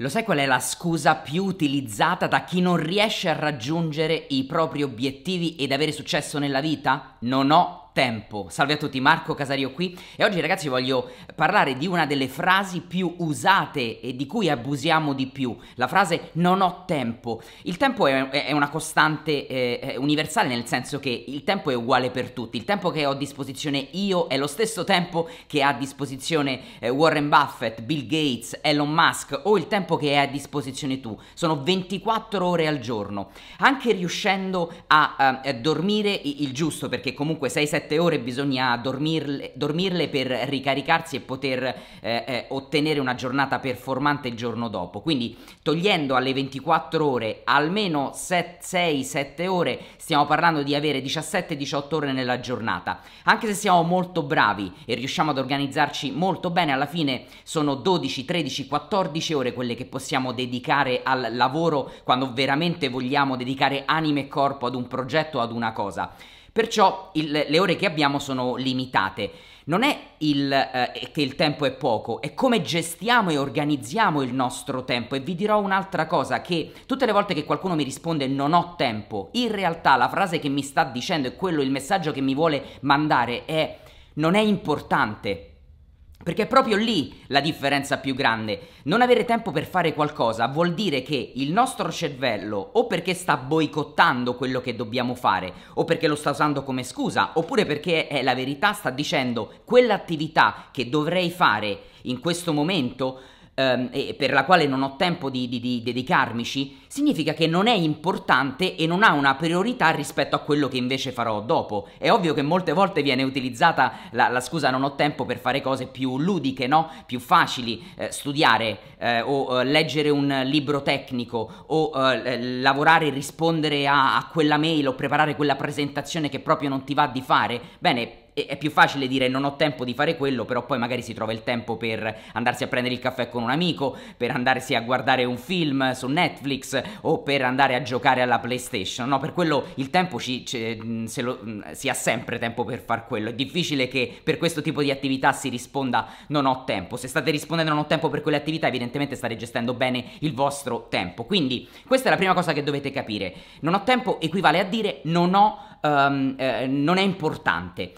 Lo sai qual è la scusa più utilizzata da chi non riesce a raggiungere i propri obiettivi ed avere successo nella vita? Non ho Tempo. Salve a tutti, Marco Casario qui e oggi ragazzi voglio parlare di una delle frasi più usate e di cui abusiamo di più, la frase non ho tempo. Il tempo è, è una costante eh, universale nel senso che il tempo è uguale per tutti, il tempo che ho a disposizione io è lo stesso tempo che ha a disposizione eh, Warren Buffett, Bill Gates, Elon Musk o il tempo che hai a disposizione tu, sono 24 ore al giorno, anche riuscendo a, eh, a dormire il giusto perché comunque 6-7 7 ore bisogna dormirle, dormirle per ricaricarsi e poter eh, eh, ottenere una giornata performante il giorno dopo. Quindi togliendo alle 24 ore almeno 6-7 ore, stiamo parlando di avere 17-18 ore nella giornata. Anche se siamo molto bravi e riusciamo ad organizzarci molto bene, alla fine sono 12, 13, 14 ore quelle che possiamo dedicare al lavoro quando veramente vogliamo dedicare anima e corpo ad un progetto, ad una cosa. Perciò il, le ore che abbiamo sono limitate. Non è il, eh, che il tempo è poco, è come gestiamo e organizziamo il nostro tempo. E vi dirò un'altra cosa, che tutte le volte che qualcuno mi risponde non ho tempo, in realtà la frase che mi sta dicendo e quello, il messaggio che mi vuole mandare è non è importante perché è proprio lì la differenza più grande. Non avere tempo per fare qualcosa vuol dire che il nostro cervello o perché sta boicottando quello che dobbiamo fare, o perché lo sta usando come scusa, oppure perché è la verità, sta dicendo quell'attività che dovrei fare in questo momento ehm, e per la quale non ho tempo di, di, di dedicarmici, significa che non è importante e non ha una priorità rispetto a quello che invece farò dopo. È ovvio che molte volte viene utilizzata la, la scusa non ho tempo per fare cose più ludiche, no? Più facili, eh, studiare eh, o eh, leggere un libro tecnico o eh, lavorare e rispondere a, a quella mail o preparare quella presentazione che proprio non ti va di fare. Bene, è più facile dire non ho tempo di fare quello, però poi magari si trova il tempo per andarsi a prendere il caffè con un amico, per andarsi a guardare un film su Netflix o per andare a giocare alla PlayStation. No, per quello il tempo ci, ci, mm, se lo, mm, si ha sempre tempo per far quello. È difficile che per questo tipo di attività si risponda non ho tempo. Se state rispondendo non ho tempo per quelle attività, evidentemente state gestendo bene il vostro tempo. Quindi questa è la prima cosa che dovete capire. Non ho tempo equivale a dire non ho tempo um, eh, non è importante.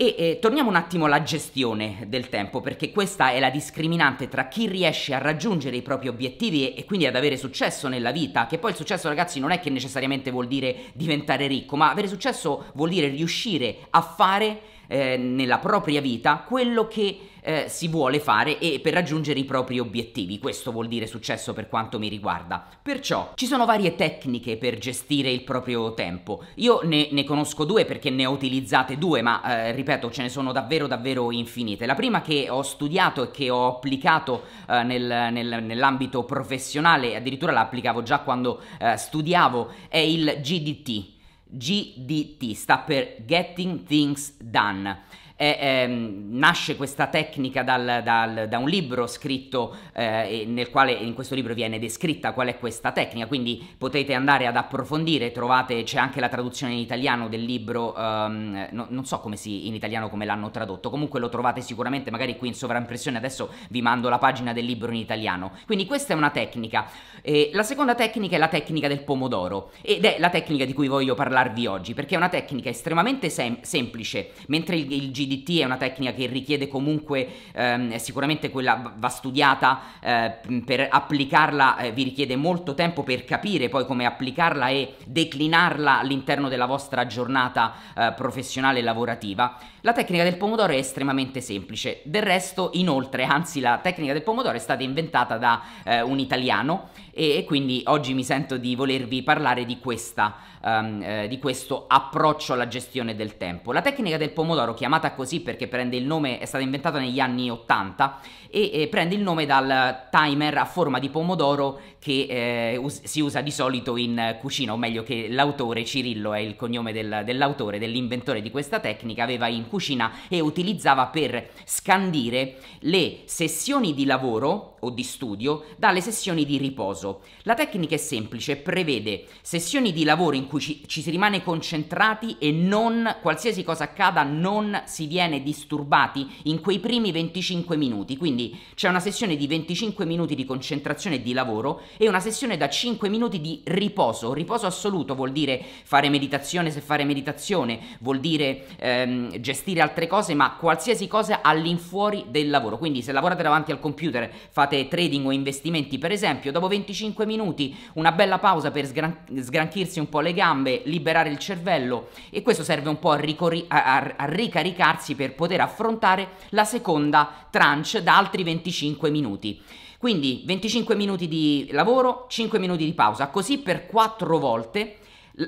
E eh, torniamo un attimo alla gestione del tempo, perché questa è la discriminante tra chi riesce a raggiungere i propri obiettivi e, e, quindi ad avere successo nella vita, che poi il successo ragazzi non è che necessariamente vuol dire diventare ricco, ma avere successo vuol dire riuscire a fare eh, nella propria vita quello che eh, si vuole fare e per raggiungere i propri obiettivi. Questo vuol dire successo per quanto mi riguarda. Perciò ci sono varie tecniche per gestire il proprio tempo. Io ne, ne conosco due perché ne ho utilizzate due, ma eh, ripeto, ce ne sono davvero davvero infinite. La prima che ho studiato e che ho applicato eh, nel, nel, nell'ambito professionale, addirittura la applicavo già quando eh, studiavo, è il GDT. GDT sta per Getting Things Done. E, ehm, nasce questa tecnica dal, dal, da un libro scritto eh, nel quale in questo libro viene descritta qual è questa tecnica, quindi potete andare ad approfondire, trovate, c'è anche la traduzione in italiano del libro, ehm, no, non so come si in italiano come l'hanno tradotto, comunque lo trovate sicuramente magari qui in sovraimpressione, adesso vi mando la pagina del libro in italiano. Quindi questa è una tecnica. Eh, la seconda tecnica è la tecnica del pomodoro ed è la tecnica di cui voglio parlarvi oggi perché è una tecnica estremamente sem- semplice, mentre il, il CDT è una tecnica che richiede comunque ehm, sicuramente quella va studiata eh, per applicarla eh, vi richiede molto tempo per capire poi come applicarla e declinarla all'interno della vostra giornata eh, professionale e lavorativa. La tecnica del pomodoro è estremamente semplice. Del resto, inoltre, anzi la tecnica del pomodoro è stata inventata da eh, un italiano e, e, quindi oggi mi sento di volervi parlare di, questa, ehm, eh, di questo approccio alla gestione del tempo. La tecnica del pomodoro chiamata così perché prende il nome, è stata inventata negli anni 80 e eh, prende il nome dal timer a forma di pomodoro che eh, us- si usa di solito in cucina, o meglio che l'autore Cirillo è il cognome del, dell'autore, dell'inventore di questa tecnica, aveva in cucina e utilizzava per scandire le sessioni di lavoro o di studio dalle sessioni di riposo. La tecnica è semplice, prevede sessioni di lavoro in cui ci, ci si rimane concentrati e non qualsiasi cosa accada non si viene disturbati in quei primi 25 minuti, quindi c'è una sessione di 25 minuti di concentrazione e di lavoro e una sessione da 5 minuti di riposo, riposo assoluto vuol dire fare meditazione se fare meditazione, vuol dire ehm, gestire altre cose, ma qualsiasi cosa all'infuori del lavoro, quindi se lavorate davanti al computer, fate trading o investimenti per esempio, dopo 25 minuti una bella pausa per sgran- sgranchirsi un po' le gambe, liberare il cervello e questo serve un po' a, ricori- a, a, a ricaricarsi allenarsi per poter affrontare la seconda tranche da altri 25 minuti. Quindi 25 minuti di lavoro, 5 minuti di pausa, così per 4 volte.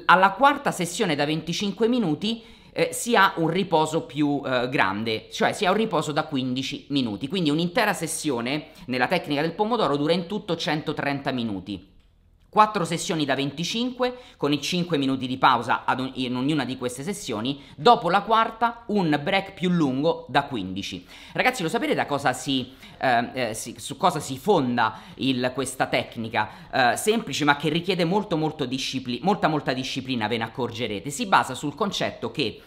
Alla quarta sessione da 25 minuti eh, si ha un riposo più eh, grande, cioè si ha un riposo da 15 minuti. Quindi un'intera sessione nella tecnica del pomodoro dura in tutto 130 minuti. 4 sessioni da 25 con i 5 minuti di pausa on- in ognuna di queste sessioni, dopo la quarta un break più lungo da 15. Ragazzi, lo sapete da cosa si, ehm, eh, si, su cosa si fonda il, questa tecnica? Eh, semplice ma che richiede molto, molto discipli- molta molta disciplina, ve ne accorgerete. Si basa sul concetto che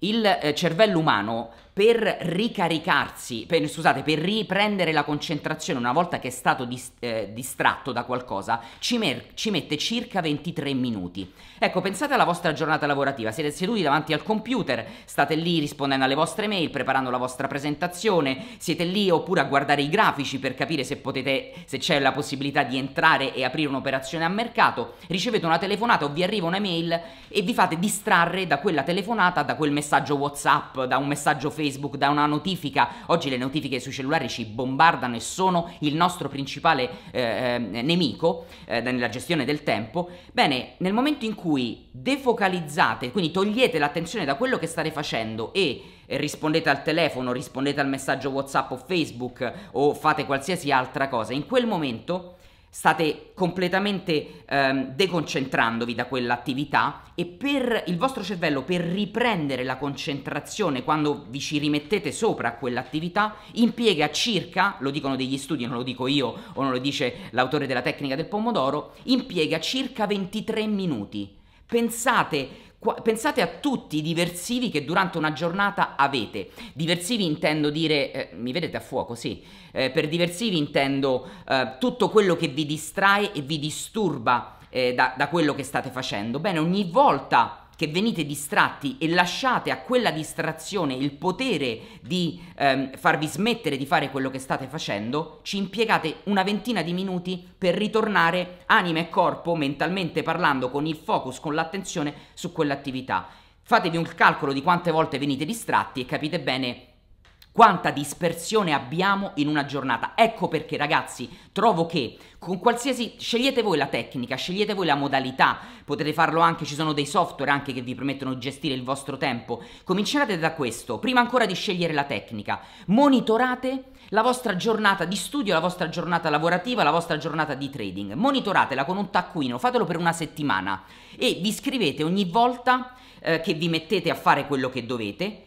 il eh, cervello umano per ricaricarsi, per, scusate, per riprendere la concentrazione una volta che è stato dis, eh, distratto da qualcosa, ci, mer- ci, mette circa 23 minuti. Ecco, pensate alla vostra giornata lavorativa, siete seduti davanti al computer, state lì rispondendo alle vostre mail, preparando la vostra presentazione, siete lì oppure a guardare i grafici per capire se, potete, se c'è la possibilità di entrare e aprire un'operazione a mercato, ricevete una telefonata o vi arriva una mail e vi fate distrarre da quella telefonata, da quel messaggio WhatsApp, da un messaggio Facebook, Facebook, da una notifica. Oggi le notifiche sui cellulari ci bombardano e sono il nostro principale eh, ehm, nemico eh, nella gestione del tempo. Bene, nel momento in cui defocalizzate, quindi togliete l'attenzione da quello che state facendo e rispondete al telefono, rispondete al messaggio WhatsApp o Facebook o fate qualsiasi altra cosa, in quel momento state completamente ehm, deconcentrandovi da quell'attività e per il vostro cervello per riprendere la concentrazione quando vi ci rimettete sopra a quell'attività impiega circa, lo dicono degli studi, non lo dico io o non lo dice l'autore della tecnica del pomodoro, impiega circa 23 minuti. Pensate Pensate a tutti i diversivi che durante una giornata avete. Diversivi intendo dire, eh, mi vedete a fuoco, sì. Eh, per diversivi intendo eh, tutto quello che vi distrae e vi disturba eh, da, da quello che state facendo. Bene, ogni volta che venite distratti e lasciate a quella distrazione il potere di ehm, farvi smettere di fare quello che state facendo, ci impiegate una ventina di minuti per ritornare anima e corpo, mentalmente parlando, con il focus, con l'attenzione su quell'attività. Fatevi un calcolo di quante volte venite distratti e capite bene quanta dispersione abbiamo in una giornata. Ecco perché ragazzi trovo che con qualsiasi scegliete voi la tecnica, scegliete voi la modalità, potete farlo anche, ci sono dei software anche che vi permettono di gestire il vostro tempo. Cominciate da questo, prima ancora di scegliere la tecnica. Monitorate la vostra giornata di studio, la vostra giornata lavorativa, la vostra giornata di trading. Monitoratela con un taccuino, fatelo per una settimana e vi scrivete ogni volta eh, che vi mettete a fare quello che dovete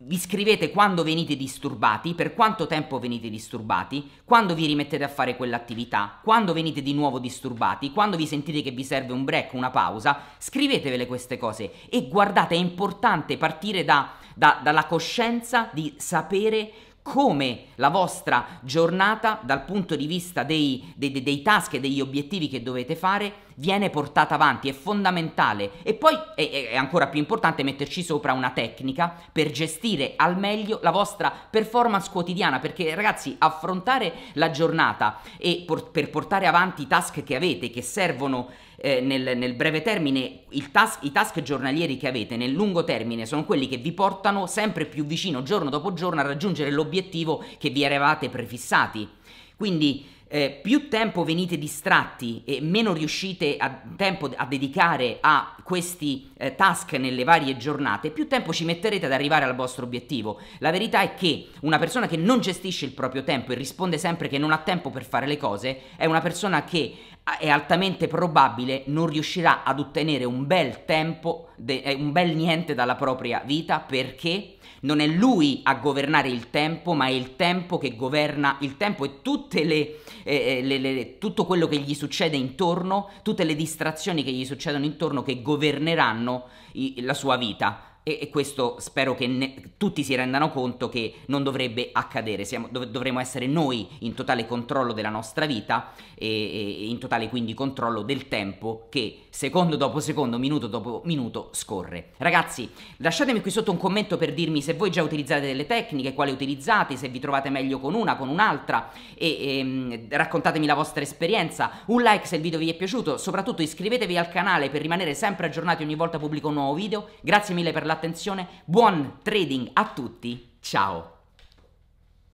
vi scrivete quando venite disturbati, per quanto tempo venite disturbati, quando vi rimettete a fare quell'attività, quando venite di nuovo disturbati, quando vi sentite che vi serve un break, una pausa, scrivetevele queste cose e guardate, è importante partire da, da, dalla coscienza di sapere come la vostra giornata dal punto di vista dei, dei, dei task e degli obiettivi che dovete fare viene portata avanti, è fondamentale e poi è, è ancora più importante metterci sopra una tecnica per gestire al meglio la vostra performance quotidiana perché ragazzi affrontare la giornata e por- per portare avanti i task che avete che servono eh, nel, nel, breve termine task, i task giornalieri che avete nel lungo termine sono quelli che vi portano sempre più vicino giorno dopo giorno a raggiungere l'obiettivo che vi eravate prefissati. Quindi eh, più tempo venite distratti e meno riuscite a tempo a dedicare a questi eh, task nelle varie giornate, più tempo ci metterete ad arrivare al vostro obiettivo. La verità è che una persona che non gestisce il proprio tempo e risponde sempre che non ha tempo per fare le cose è una persona che è altamente probabile non riuscirà ad ottenere un bel tempo, eh, un bel niente dalla propria vita perché non è lui a governare il tempo, ma è il tempo che governa il tempo e le, eh, eh le, le, tutto quello che gli succede intorno, tutte le distrazioni che gli succedono intorno che governeranno i, la sua vita e, e questo spero che ne, tutti si rendano conto che non dovrebbe accadere, Siamo, dov- dovremmo essere noi in totale controllo della nostra vita e, e in totale quindi controllo del tempo che secondo dopo secondo, minuto dopo minuto scorre. Ragazzi, lasciatemi qui sotto un commento per dirmi se voi già utilizzate delle tecniche, quali utilizzate, se vi trovate meglio con una, con un'altra e, e ehm, raccontatemi la vostra esperienza. Un like se il video vi è piaciuto, soprattutto iscrivetevi al canale per rimanere sempre aggiornati ogni volta pubblico un nuovo video. Grazie mille per la l'attenzione, buon trading a tutti, ciao!